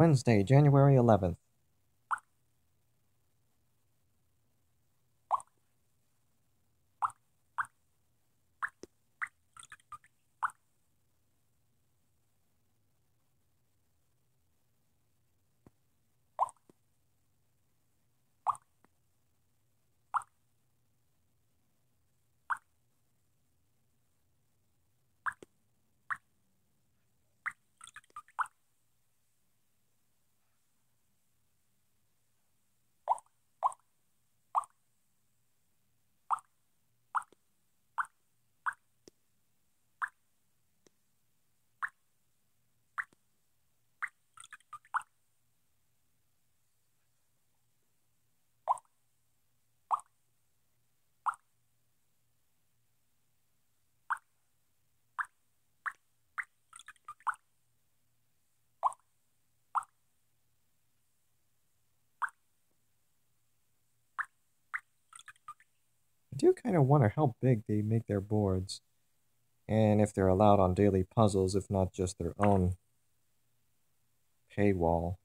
Wednesday, January 11th. do kind of wonder how big they make their boards and if they're allowed on daily puzzles, if not just their own paywall.